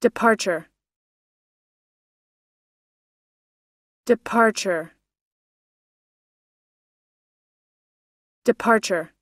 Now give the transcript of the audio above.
Departure. Departure. Departure.